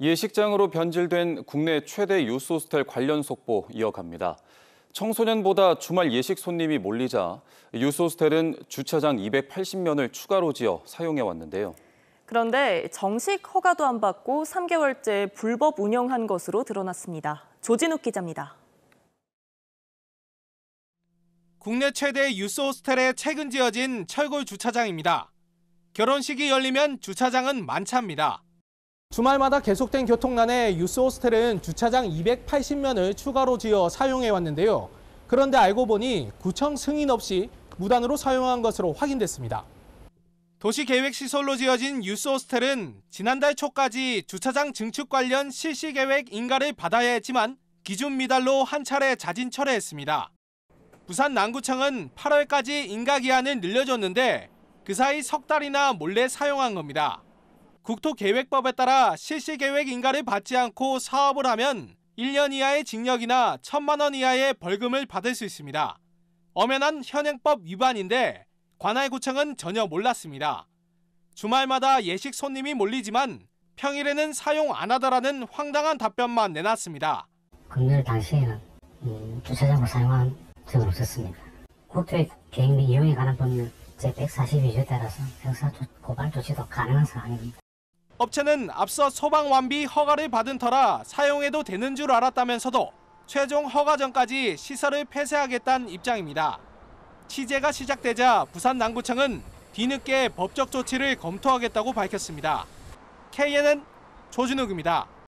예식장으로 변질된 국내 최대 유스호스텔 관련 속보 이어갑니다. 청소년보다 주말 예식 손님이 몰리자 유스호스텔은 주차장 280면을 추가로 지어 사용해 왔는데요. 그런데 정식 허가도 안 받고 3개월째 불법 운영한 것으로 드러났습니다. 조진욱 기자입니다. 국내 최대 유스호스텔에 최근 지어진 철골 주차장입니다. 결혼식이 열리면 주차장은 만차입니다. 주말마다 계속된 교통난에 유스 호스텔은 주차장 280면을 추가로 지어 사용해 왔는데요. 그런데 알고 보니 구청 승인 없이 무단으로 사용한 것으로 확인됐습니다. 도시계획시설로 지어진 유스 호스텔은 지난달 초까지 주차장 증축 관련 실시계획 인가를 받아야 했지만 기준 미달로 한 차례 자진 철회했습니다. 부산 남구청은 8월까지 인가 기한을 늘려줬는데 그 사이 석 달이나 몰래 사용한 겁니다. 국토계획법에 따라 실시계획 인가를 받지 않고 사업을 하면 1년 이하의 징역이나 1천만 원 이하의 벌금을 받을 수 있습니다. 엄연한 현행법 위반인데 관할구청은 전혀 몰랐습니다. 주말마다 예식 손님이 몰리지만 평일에는 사용 안 하더라는 황당한 답변만 내놨습니다. 금요 당시에는 음, 주차장으 사용한 적은 없었습니다. 국토의 계획 및 이용에 관한 법률 제142조에 따라서 형사 고발 조치도 가능한 사항입니다. 업체는 앞서 소방 완비 허가를 받은 터라 사용해도 되는 줄 알았다면서도 최종 허가 전까지 시설을 폐쇄하겠다는 입장입니다. 취재가 시작되자 부산 남구청은 뒤늦게 법적 조치를 검토하겠다고 밝혔습니다. KNN 조진욱입니다.